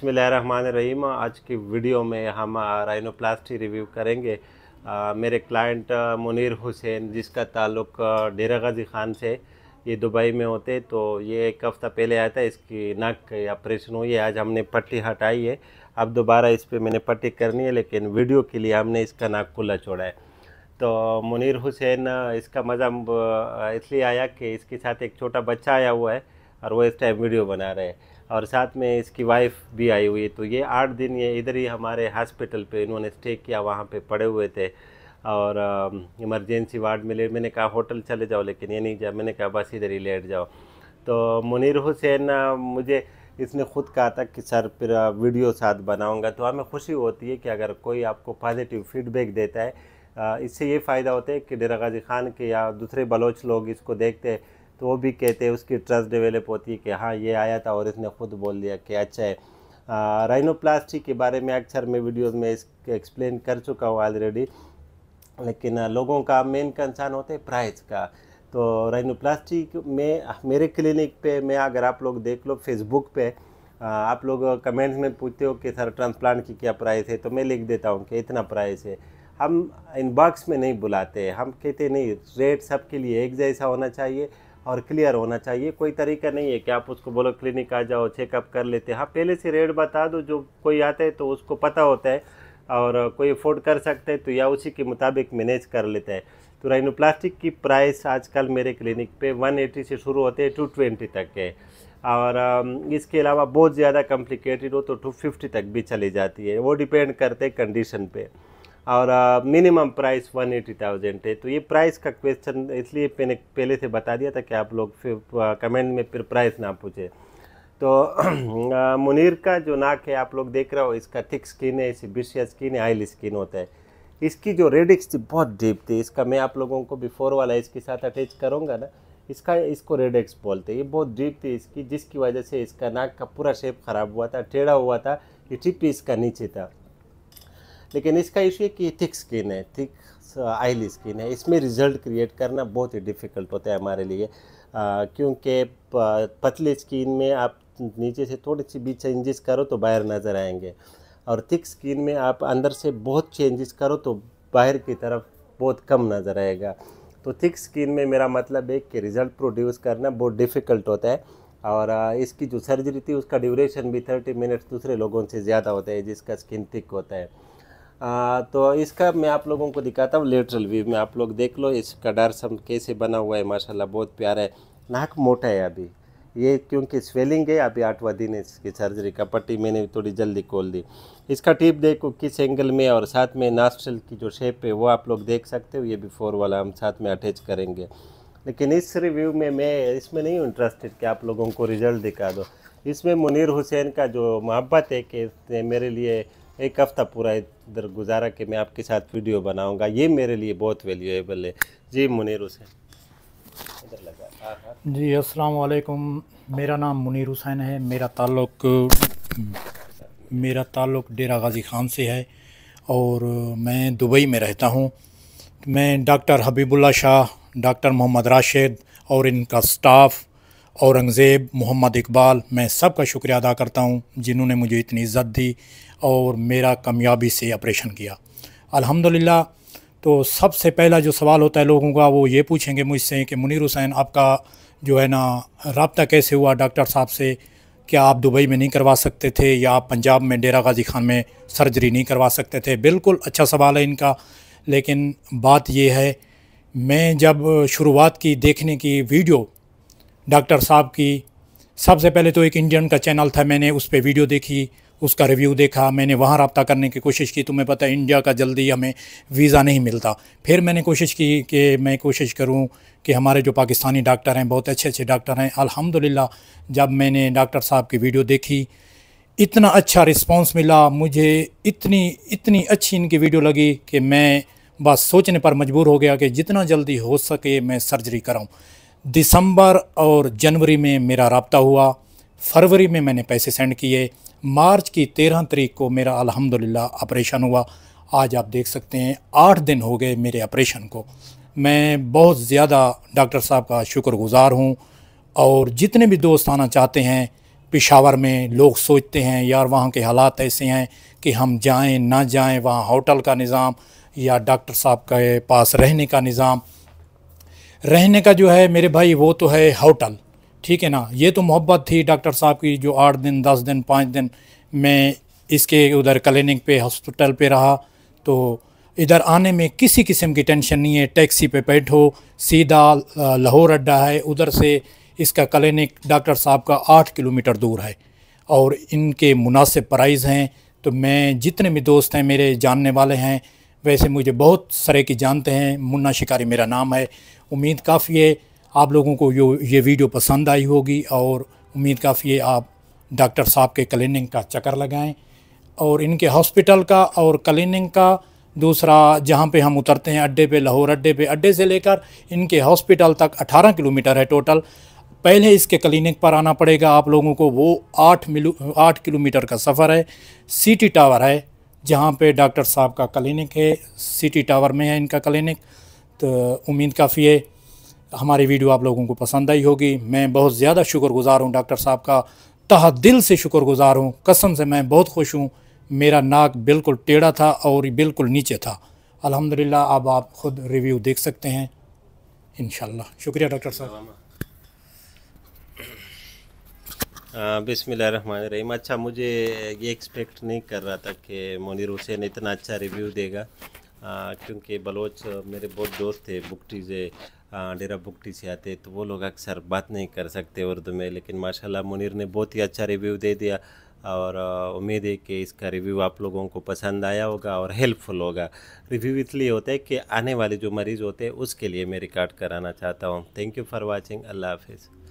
रहीम आज की वीडियो में हम राइनोप्लास्टी रिव्यू करेंगे आ, मेरे क्लाइंट मुनीर हुसैन जिसका ताल्लुक डेरा गाजी खान से ये दुबई में होते तो ये एक हफ़्ता पहले आया था इसकी नाक ऑपरेशन हुई है आज हमने पट्टी हटाई है अब दोबारा इस पर मैंने पट्टी करनी है लेकिन वीडियो के लिए हमने इसका नाक खुला छोड़ा है तो मुनीर हुसैन इसका मज़ा इसलिए आया कि इसके साथ एक छोटा बच्चा आया हुआ है और वो इस टाइम वीडियो बना रहे हैं और साथ में इसकी वाइफ भी आई हुई तो ये आठ दिन ये इधर ही हमारे हॉस्पिटल पे इन्होंने स्टे किया वहाँ पे पड़े हुए थे और इमरजेंसी वार्ड में ले मैंने कहा होटल चले जाओ लेकिन ये नहीं जाए मैंने कहा बस इधर ही लेट जाओ तो मुनीर हुसैन मुझे इसने खुद कहा था कि सर फिर वीडियो साथ बनाऊंगा तो हमें खुशी होती है कि अगर कोई आपको पॉजिटिव फीडबैक देता है इससे ये फ़ायदा होता है कि डेरा गाजी खान के या दूसरे बलोच लोग इसको देखते हैं तो वो भी कहते हैं उसकी ट्रस्ट डेवलप होती है कि हाँ ये आया था और इसने खुद बोल दिया कि अच्छा है राइनोप्लास्टी के बारे में अक्सर मैं वीडियोज़ में इस एक्सप्लेन कर चुका हूँ ऑलरेडी लेकिन लोगों का मेन कंसर्न होता है प्राइस का तो राइनोप्लास्टी में मेरे क्लिनिक पे मैं अगर आप लोग देख लो फेसबुक पे आप लोग कमेंट्स में पूछते हो कि सर ट्रांसप्लांट की क्या प्राइस है तो मैं लिख देता हूँ कि इतना प्राइस है हम इनबॉक्स में नहीं बुलाते हम कहते नहीं रेट सबके लिए एक जैसा होना चाहिए और क्लियर होना चाहिए कोई तरीका नहीं है कि आप उसको बोलो क्लिनिक आ जाओ चेकअप कर लेते हैं हाँ पहले से रेट बता दो जो कोई आता है तो उसको पता होता है और कोई अफोर्ड कर सकते हैं तो या उसी के मुताबिक मैनेज कर लेता है तो राइनोप्लास्टिक की प्राइस आजकल मेरे क्लिनिक पे 180 से शुरू होते हैं टू ट्वेंटी तक है और इसके अलावा बहुत ज़्यादा कॉम्प्लिकेटेड हो तो 250 तक भी चली जाती है वो डिपेंड करते हैं कंडीशन पे और minimum price one eighty thousand है तो ये प्राइस का क्वेश्चन इसलिए मैंने पहले से बता दिया था कि आप लोग फिर कमेंट में फिर प्राइस ना पूछे तो मुनीर का जो नाक है आप लोग देख रहे हो इसका थिक स्किन है इसे बिशिया स्किन है आयल स्किन होता है इसकी जो रेडिक्स थी बहुत डीप थी इसका मैं आप लोगों को बिफोर वाला इसके साथ अटैच करूँगा ना इसका इसको रेडिक्स बोलते हैं ये बहुत डीप थी इसकी जिसकी वजह से इसका नाक का पूरा शेप ख़राब हुआ था टेढ़ा हुआ था ये टिप इसका नीचे था लेकिन इसका इशू है कि थिक स्किन है थिक आयली स्किन है इसमें रिजल्ट क्रिएट करना बहुत ही डिफ़िकल्ट होता है हमारे लिए क्योंकि पतली स्किन में आप नीचे से थोड़ी सी बीच चेंजेस करो तो बाहर नज़र आएंगे और थिक स्किन में आप अंदर से बहुत चेंजेस करो तो बाहर की तरफ बहुत कम नज़र आएगा तो थिक स्किन में मेरा मतलब है कि रिज़ल्ट प्रोड्यूस करना बहुत डिफ़िकल्ट होता है और इसकी जो सर्जरी थी उसका ड्यूरेशन भी थर्टी मिनट्स दूसरे लोगों से ज़्यादा होता है जिसका स्किन थिक होता है आ, तो इसका मैं आप लोगों को दिखाता हूँ लेटरल व्यू में आप लोग देख लो इसका डर सब कैसे बना हुआ है माशाल्लाह बहुत प्यारा है नाक मोटा है अभी ये क्योंकि स्वेलिंग है अभी आठवा दिन है इसकी सर्जरी का पट्टी मैंने थोड़ी जल्दी खोल दी इसका टिप देखो किस एंगल में और साथ में नास्टल की जो शेप है वो आप लोग देख सकते हो ये बिफोर वाला हम साथ में अटैच करेंगे लेकिन इस रिव्यू में मैं इसमें नहीं इंटरेस्टेड कि आप लोगों को रिजल्ट दिखा दो इसमें मुनीर हुसैन का जो मोहब्बत है कि मेरे लिए एक हफ़्ता पूरा इधर गुजारा कि मैं आपके साथ वीडियो बनाऊंगा ये मेरे लिए बहुत वैल्यूएबल है जी मुनीर हुसैन इधर लगा हाँ, हाँ। जी अस्सलाम वालेकुम मेरा नाम मुनीर हुसैन है मेरा ताल्लुक मेरा ताल्लुक डेरा गाजी खान से है और मैं दुबई में रहता हूँ मैं डॉक्टर हबीबुल्ला शाह डॉक्टर मोहम्मद राशिद और इनका स्टाफ औरंगज़ेब मोहम्मद इकबाल मैं सबका शुक्रिया अदा करता हूँ जिन्होंने मुझे इतनी इज़्ज़त दी और मेरा कामयाबी से ऑपरेशन किया अल्हम्दुलिल्लाह तो सबसे पहला जो सवाल होता है लोगों का वो ये पूछेंगे मुझसे कि मुनीर हुसैन आपका जो है ना रबता कैसे हुआ डॉक्टर साहब से क्या आप दुबई में नहीं करवा सकते थे या आप पंजाब में डेरा गाजी खान में सर्जरी नहीं करवा सकते थे बिल्कुल अच्छा सवाल है इनका लेकिन बात यह है मैं जब शुरुआत की देखने की वीडियो डॉक्टर साहब की सबसे पहले तो एक इंडियन का चैनल था मैंने उस पर वीडियो देखी उसका रिव्यू देखा मैंने वहाँ रबता करने की कोशिश की तुम्हें पता है इंडिया का जल्दी हमें वीज़ा नहीं मिलता फिर मैंने कोशिश की कि मैं कोशिश करूँ कि हमारे जो पाकिस्तानी डॉक्टर हैं बहुत अच्छे अच्छे डॉक्टर हैं अल्हम्दुलिल्लाह जब मैंने डॉक्टर साहब की वीडियो देखी इतना अच्छा रिस्पॉन्स मिला मुझे इतनी इतनी अच्छी इनकी वीडियो लगी कि मैं बस सोचने पर मजबूर हो गया कि जितना जल्दी हो सके मैं सर्जरी कराऊँ दिसंबर और जनवरी में मेरा रबता हुआ फरवरी में मैंने पैसे सेंड किए मार्च की तेरह तरीक को मेरा अल्हम्दुलिल्लाह ऑपरेशन हुआ आज आप देख सकते हैं आठ दिन हो गए मेरे ऑपरेशन को मैं बहुत ज़्यादा डॉक्टर साहब का शुक्रगुज़ार हूँ और जितने भी दोस्त आना चाहते हैं पिशावर में लोग सोचते हैं यार वहाँ के हालात ऐसे हैं कि हम जाएं ना जाएं वहाँ होटल का निज़ाम या डॉक्टर साहब के पास रहने का निज़ाम रहने का जो है मेरे भाई वो तो है होटल ठीक है ना ये तो मोहब्बत थी डॉक्टर साहब की जो आठ दिन दस दिन पाँच दिन मैं इसके उधर क्लिनिक पे हॉस्पिटल पे रहा तो इधर आने में किसी किस्म की टेंशन नहीं है टैक्सी पे बैठो सीधा लाहौर अड्डा है उधर से इसका क्लिनिक डॉक्टर साहब का आठ किलोमीटर दूर है और इनके मुनासिब प्राइज़ हैं तो मैं जितने भी दोस्त हैं मेरे जानने वाले हैं वैसे मुझे बहुत सरे की जानते हैं मुन्ना शिकारी मेरा नाम है उम्मीद काफ़ी है आप लोगों को यो ये वीडियो पसंद आई होगी और उम्मीद काफ़ी है आप डॉक्टर साहब के क्लिनिक का चक्कर लगाएं और इनके हॉस्पिटल का और क्लिनिक का दूसरा जहाँ पे हम उतरते हैं अड्डे पे लाहौर अड्डे पे अड्डे से लेकर इनके हॉस्पिटल तक 18 किलोमीटर है टोटल पहले इसके क्लिनिक पर आना पड़ेगा आप लोगों को वो आठ मिलो आठ किलोमीटर का सफ़र है सिटी टावर है जहाँ पर डॉक्टर साहब का क्लिनिक है सिटी टावर में है इनका क्लिनिक तो उम्मीद काफ़ी है तो हमारी वीडियो आप लोगों को पसंद आई होगी मैं बहुत ज़्यादा शुक्रगुजार हूँ डॉक्टर साहब का तह दिल से शुक्रगुजार हूँ कसम से मैं बहुत खुश हूँ मेरा नाक बिल्कुल टेढ़ा था और बिल्कुल नीचे था अल्हम्दुलिल्लाह अब आप ख़ुद रिव्यू देख सकते हैं इन शुक्रिया डॉक्टर साहब रही अच्छा मुझे ये एक्सपेक्ट नहीं कर रहा था कि मोनिर हुसैन इतना अच्छा रिव्यू देगा क्योंकि बलोच मेरे बहुत दोस्त थे बुक हाँ, डेरा बुकटी से आते तो वो लोग अक्सर बात नहीं कर सकते उर्दू में लेकिन माशाल्लाह मुनीर ने बहुत ही अच्छा रिव्यू दे दिया और उम्मीद है कि इसका रिव्यू आप लोगों को पसंद आया होगा और हेल्पफुल होगा रिव्यू इसलिए होता है कि आने वाले जो मरीज़ होते हैं उसके लिए मैं रिकॉर्ड कराना चाहता हूँ थैंक यू फॉर वॉचिंग अल्लाह हाफिज़